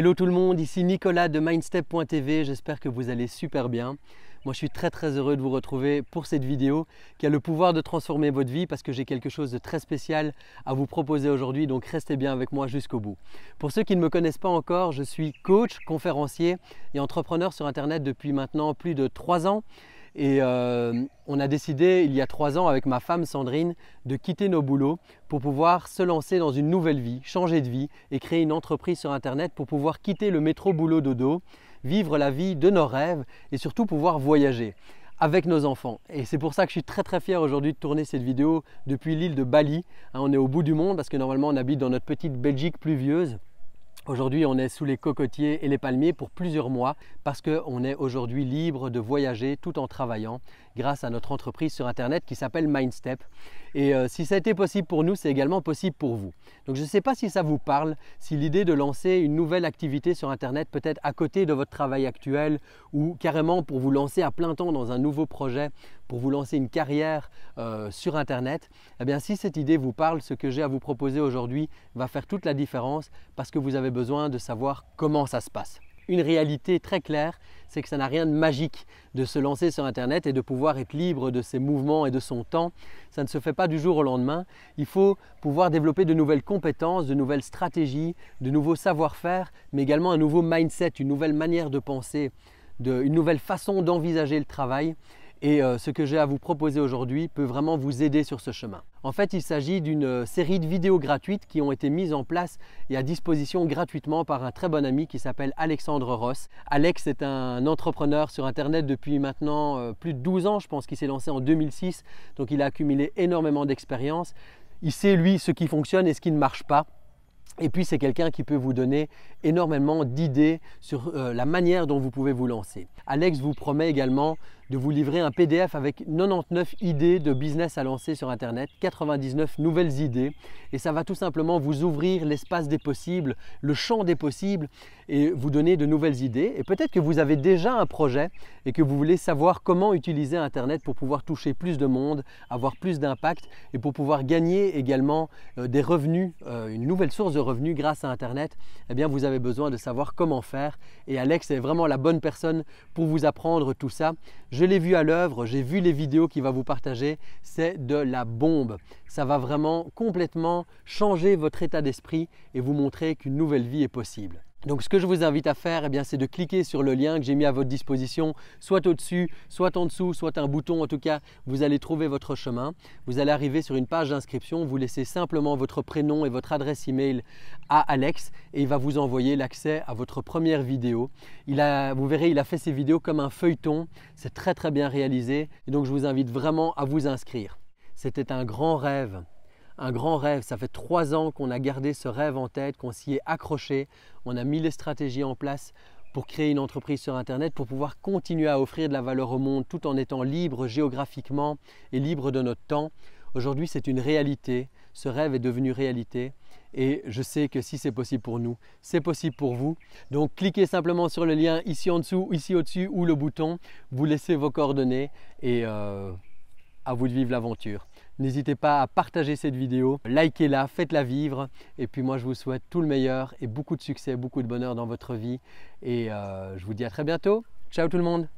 Hello tout le monde, ici Nicolas de mindstep.tv, j'espère que vous allez super bien. Moi je suis très très heureux de vous retrouver pour cette vidéo qui a le pouvoir de transformer votre vie parce que j'ai quelque chose de très spécial à vous proposer aujourd'hui, donc restez bien avec moi jusqu'au bout. Pour ceux qui ne me connaissent pas encore, je suis coach, conférencier et entrepreneur sur Internet depuis maintenant plus de 3 ans et euh, on a décidé il y a trois ans avec ma femme Sandrine de quitter nos boulots pour pouvoir se lancer dans une nouvelle vie, changer de vie et créer une entreprise sur Internet pour pouvoir quitter le métro boulot dodo, vivre la vie de nos rêves et surtout pouvoir voyager avec nos enfants. Et c'est pour ça que je suis très très fier aujourd'hui de tourner cette vidéo depuis l'île de Bali. Hein, on est au bout du monde parce que normalement on habite dans notre petite Belgique pluvieuse. Aujourd'hui, on est sous les cocotiers et les palmiers pour plusieurs mois parce qu'on est aujourd'hui libre de voyager tout en travaillant grâce à notre entreprise sur Internet qui s'appelle Mindstep. Et euh, si ça a été possible pour nous, c'est également possible pour vous. Donc je ne sais pas si ça vous parle, si l'idée de lancer une nouvelle activité sur Internet, peut-être à côté de votre travail actuel ou carrément pour vous lancer à plein temps dans un nouveau projet, pour vous lancer une carrière euh, sur Internet, eh bien si cette idée vous parle, ce que j'ai à vous proposer aujourd'hui va faire toute la différence parce que vous avez besoin de savoir comment ça se passe une réalité très claire, c'est que ça n'a rien de magique de se lancer sur Internet et de pouvoir être libre de ses mouvements et de son temps. Ça ne se fait pas du jour au lendemain. Il faut pouvoir développer de nouvelles compétences, de nouvelles stratégies, de nouveaux savoir-faire, mais également un nouveau mindset, une nouvelle manière de penser, une nouvelle façon d'envisager le travail. Et euh, ce que j'ai à vous proposer aujourd'hui peut vraiment vous aider sur ce chemin. En fait, il s'agit d'une euh, série de vidéos gratuites qui ont été mises en place et à disposition gratuitement par un très bon ami qui s'appelle Alexandre Ross. Alex est un entrepreneur sur Internet depuis maintenant euh, plus de 12 ans, je pense qu'il s'est lancé en 2006, donc il a accumulé énormément d'expérience. Il sait, lui, ce qui fonctionne et ce qui ne marche pas. Et puis c'est quelqu'un qui peut vous donner énormément d'idées sur la manière dont vous pouvez vous lancer. Alex vous promet également de vous livrer un PDF avec 99 idées de business à lancer sur Internet, 99 nouvelles idées, et ça va tout simplement vous ouvrir l'espace des possibles, le champ des possibles, et vous donner de nouvelles idées. Et peut-être que vous avez déjà un projet et que vous voulez savoir comment utiliser Internet pour pouvoir toucher plus de monde, avoir plus d'impact, et pour pouvoir gagner également euh, des revenus, euh, une nouvelle source de revenus grâce à Internet, eh bien vous avez besoin de savoir comment faire. Et Alex est vraiment la bonne personne pour vous apprendre tout ça. Je l'ai vu à l'œuvre, j'ai vu les vidéos qu'il va vous partager, c'est de la bombe. Ça va vraiment complètement changer votre état d'esprit et vous montrer qu'une nouvelle vie est possible. Donc ce que je vous invite à faire, eh c'est de cliquer sur le lien que j'ai mis à votre disposition, soit au-dessus, soit en dessous, soit un bouton. En tout cas, vous allez trouver votre chemin. Vous allez arriver sur une page d'inscription. Vous laissez simplement votre prénom et votre adresse email à Alex et il va vous envoyer l'accès à votre première vidéo. Il a, vous verrez, il a fait ses vidéos comme un feuilleton. C'est très très bien réalisé. Et donc je vous invite vraiment à vous inscrire. C'était un grand rêve un grand rêve. Ça fait trois ans qu'on a gardé ce rêve en tête, qu'on s'y est accroché, on a mis les stratégies en place pour créer une entreprise sur Internet, pour pouvoir continuer à offrir de la valeur au monde tout en étant libre géographiquement et libre de notre temps. Aujourd'hui, c'est une réalité. Ce rêve est devenu réalité. Et je sais que si c'est possible pour nous, c'est possible pour vous. Donc cliquez simplement sur le lien ici en dessous, ici au-dessus ou le bouton. Vous laissez vos coordonnées et euh, à vous de vivre l'aventure. N'hésitez pas à partager cette vidéo, likez-la, faites-la vivre. Et puis moi, je vous souhaite tout le meilleur et beaucoup de succès, beaucoup de bonheur dans votre vie. Et euh, je vous dis à très bientôt. Ciao tout le monde